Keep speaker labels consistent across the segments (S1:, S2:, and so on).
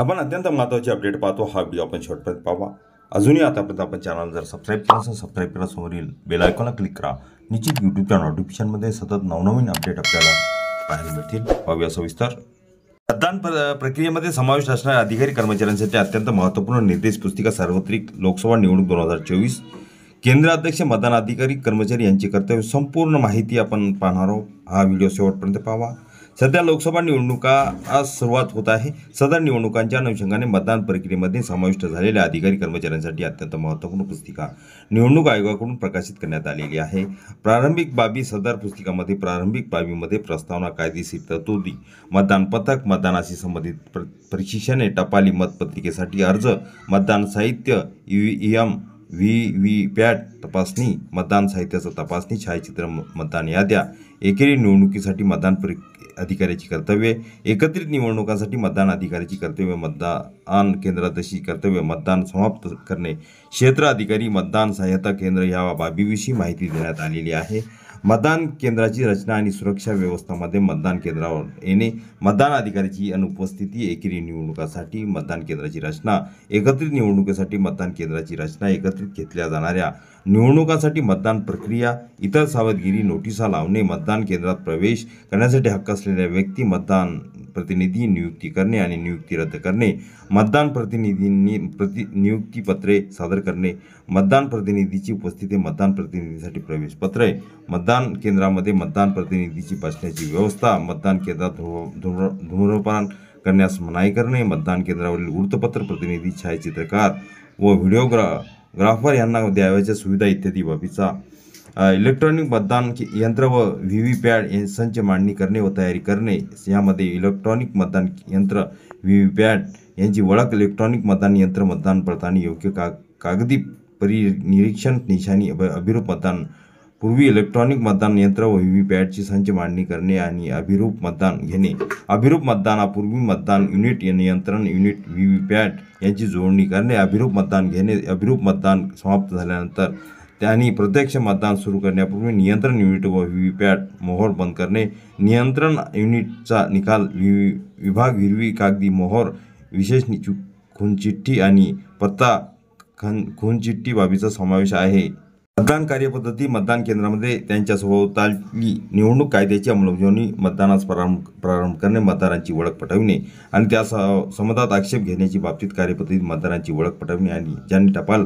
S1: आपण अत्यंत महत्त्वाची अपडेट पाहतो हा व्हिडिओ आपण शेवटपर्यंत पाहावा अजूनही आतापर्यंत आपण चॅनल जर सबस्क्राईब केला असेल सबस्क्राईब केला समोरील बेलायकॉनला क्लिक करा निश्चित यूट्यूबच्या नोटिफिकेशनमध्ये सतत नवनवीन अपडेट आपल्याला पाहायला मिळतील पाहूया सविस्तर मतदान प्र प्रक्रियेमध्ये समावेश असणाऱ्या अधिकारी कर्मचाऱ्यांसाठी अत्यंत महत्त्वपूर्ण निर्देश पुस्तिका सार्वत्रिक लोकसभा निवडणूक दोन हजार चोवीस केंद्राध्यक्ष मतदान अधिकारी कर्मचारी यांची कर्तव्य संपूर्ण माहिती आपण पाहणार आहोत हा व्हिडिओ शेवटपर्यंत पाहावा सध्या लोकसभा निवडणुका सुरुवात होत आहे सदर निवडणुकांच्या अनुषंगाने मतदान प्रक्रियेमध्ये समाविष्ट झालेल्या अधिकारी कर्मचाऱ्यांसाठी अत्यंत महत्त्वपूर्ण पुस्तिका निवडणूक आयोगाकडून प्रकाशित करण्यात आलेली आहे प्रारंभिक बाबी सदर पुस्तिकामध्ये प्रारंभिक बाबीमध्ये प्रस्तावना कायदेशीर तरतुदी मतदान पथक मतदानाशी संबंधित प्रशिक्षणे टपाली मतपत्रिकेसाठी अर्ज मतदान साहित्य E M V V PAT तपासणी मतदान साहित्याचं तपासणी छायाचित्र मतदान याद्या एकेरी निवडणुकीसाठी मतदान प्र अधिकाऱ्याची कर्तव्ये एकत्रित निवडणुकांसाठी मतदान अधिकाऱ्याची कर्तव्य मतदान केंद्रातशी कर्तव्य मतदान समाप्त करणे क्षेत्र अधिकारी मतदान सहायता केंद्र या बाबीविषयी माहिती देण्यात आलेली आहे मतदान केंद्राची रचना आणि सुरक्षा व्यवस्थामध्ये मतदान केंद्रावर येणे मतदान अधिकाऱ्याची अनुपस्थिती एकेरी निवडणुकासाठी मतदान केंद्राची रचना एकत्रित निवडणुकीसाठी मतदान केंद्राची रचना एकत्रित घेतल्या जाणाऱ्या निवडणुकासाठी मतदान प्रक्रिया इतर सावधगिरी नोटिसा लावणे मतदान केंद्रात प्रवेश करण्यासाठी हक्क असलेल्या व्यक्ती मतदान प्रतिनिधी नियुक्ती करणे आणि नियुक्ती रद्द करणे मतदान प्रतिनिधींनी प्रति नियुक्तीपत्रे सादर करणे मतदान प्रतिनिधीची उपस्थिती मतदान प्रतिनिधीसाठी पत्रे मतदान केंद्रामध्ये मतदान प्रतिनिधीची बसण्याची व्यवस्था मतदान केंद्रात धूम्र धूम्रपान करण्यास मनाई करणे मतदान केंद्रावरील वृत्तपत्र प्रतिनिधी छायाचित्रकार व व्हिडिओग्रा ग्राफर यांना द्यावयाच्या सुविधा इत्यादी बाबीचा इलेक्ट्रॉनिक मतदान यंत्र व व्ही व्ही पॅड संच मांडणी करणे व तयारी करणे यामध्ये इलेक्ट्रॉनिक मतदान यंत्र व्ही व्ही पॅड यांची ओळख इलेक्ट्रॉनिक मतदान यंत्र मतदान पडताना योग्य का कागदी परिनिरीक्षण निशाणी अभिरूप मतदान पूर्वी इलेक्ट्रॉनिक मतदान यंत्र व व्ही व्ही पॅटची संच मांडणी करणे आणि अभिरूप मतदान घेणे अभिरूप मतदानापूर्वी मतदान युनिट नियंत्रण युनिट व्ही व्ही पॅड यांची जोडणी करणे अभिरूप मतदान घेणे अभिरूप मतदान समाप्त झाल्यानंतर त्यांनी प्रत्यक्ष मतदान सुरू करण्यापूर्वी नियंत्रण युनिट व व्ही पॅट मोहोर बंद करणे नियंत्रण युनिटचा निकाल वि विभाग हिरवी कागदी मोहोर विशेष खुनचिठ्ठी आणि पत्ता खन खूनचिठ्ठी बाबीचा समावेश आहे मतदान कार्यपद्धती मतदान केंद्रामध्ये त्यांच्या सभोवताली निवडणूक कायद्याची अंमलबजावणी मतदानास प्रारंभ प्रारंभ करणे मतदारांची ओळख पटविणे आणि त्या समाजात आक्षेप घेण्याची बाबतीत कार्यपद्धतीत मतदारांची ओळख पटविणे आणि ज्यांनी टपाल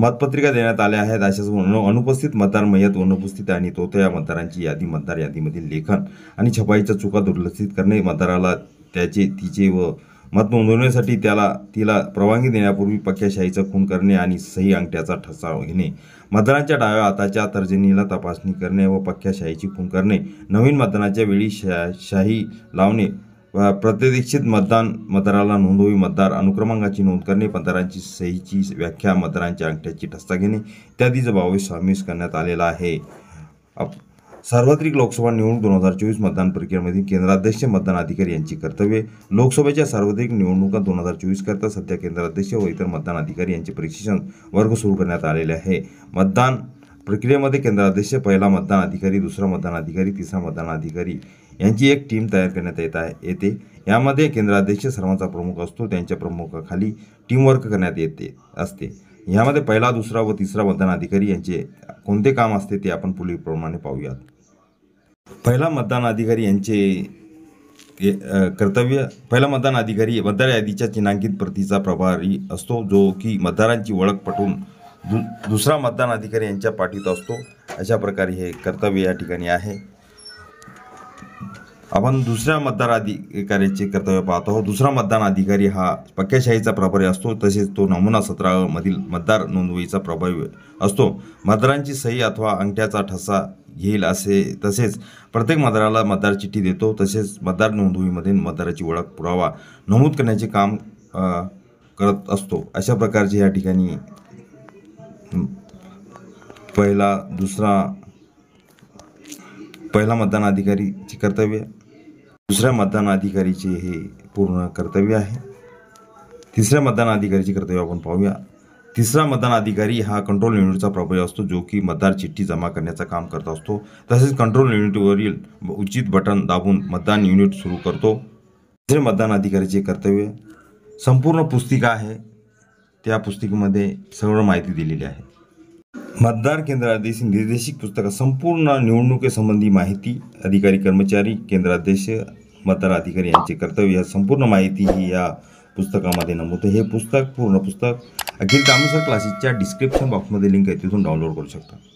S1: मतपत्रिका देण्यात आल्या आहेत अशाच अनुपस्थित मतदार मयत अनुपस्थित आणि तो या मतदारांची यादी मतदार यादीमधील लेखन आणि छपाईच्या चुका दुर्लक्षित करणे मतदाराला त्याचे तिचे व मत नोंदवण्यासाठी त्याला तिला परवानगी देण्यापूर्वी पक्क्याशाहीचा खून करणे आणि सही अंगठ्याचा ठसा घेणे मतदानाच्या डाव्या हाताच्या तर्जनीला तपासणी करणे व पक्क्याशाहीची खून करणे नवीन मतदानाच्या वेळी शा शाही लावणे प्रतिदिक्षित मतदान मतदाराला नोंदवी मतदार अनुक्रमांकाची नोंद करणे मतदारांची सहीची व्याख्या मतदारांच्या अंगठ्याची ठस्ता घेणे इत्यादी जबाबी करण्यात आलेला आहे सार्वत्रिक लोकसभा निवडणूक दोन हजार चोवीस मतदान प्रक्रियेमध्ये केंद्राध्यक्ष मतदान अधिकारी यांची कर्तव्ये लोकसभेच्या सार्वत्रिक निवडणुका दोन हजार चोवीस करता सध्या केंद्राध्यक्ष व इतर मतदान अधिकारी यांचे प्रशिक्षण वर्ग सुरू करण्यात आलेले आहे मतदान प्रक्रियेमध्ये केंद्राध्यक्ष पहिला मतदान अधिकारी दुसरा मतदान अधिकारी तिसरा मतदान अधिकारी यांची एक टीम तयार करण्यात येत आहे येते यामध्ये केंद्राध्यक्ष सर्वांचा प्रमुख असतो त्यांच्या प्रमुखाखाली टीमवर्क करण्यात येते असते यामध्ये पहिला दुसरा व तिसरा मतदान अधिकारी यांचे कोणते काम असते ते आपण पुढीलप्रमाणे पाहूयात पहिला मतदान अधिकारी यांचे कर्तव्य पहिला मतदान अधिकारी मतदार यादीच्या चिन्हांकित प्रतीचा प्रभारी असतो जो की मतदारांची ओळख पटवून दु दुसरा मतदान अधिकारी यांच्या पाठीत असतो अशा प्रकारे हे कर्तव्य या ठिकाणी आहे आपण दुसऱ्या मतदार अधिकाऱ्याचे कर्तव्य पाहत आहोत दुसरा मतदान अधिकारी हा पक्केशाहीचा प्रभारी असतो तसेच तो नमुना सत्रामधील मतदार नोंदवहीचा प्रभावी असतो मतदारांची सही अथवा अंगठ्याचा ठसा घेईल असे तसेच प्रत्येक मतदाराला मतदार चिठ्ठी देतो तसेच मतदार नोंदवहीमध्ये मतदाराची ओळख पुरावा नमूद करण्याचे काम करत असतो अशा प्रकारचे या ठिकाणी पहिला दुसरा पहिला मतदान अधिकारीचे कर्तव्य दुसऱ्या मतदान अधिकारीचे हे पूर्ण कर्तव्य आहे तिसऱ्या मतदान अधिकारीचे कर्तव्य आपण पाहूया तिसरा मतदान अधिकारी हा कंट्रोल युनिटचा प्रभावी असतो जो की मतदार चिठ्ठी जमा करण्याचं काम करत असतो तसेच कंट्रोल युनिटवरील उचित बटन दाबून मतदान युनिट सुरू करतो तिसरे मतदान अधिकारीचे कर्तव्य संपूर्ण पुस्तिका आहे त्या पुस्तिकेमध्ये सर्व माहिती दिलेली आहे मतदार केंद्राध्यक्ष निर्देशिक पुस्तक संपूर्ण निवडणुकीसंबंधी माहिती अधिकारी कर्मचारी केंद्राध्यक्ष मतदार अधिकारी यांचे कर्तव्य या संपूर्ण माहिती ही या पुस्तकामध्ये नमूद हे पुस्तक पूर्ण पुस्तक अखिल तामसर क्लासेसच्या डिस्क्रिप्शन बॉक्समध्ये लिंक आहे तिथून डाउनलोड करू शकता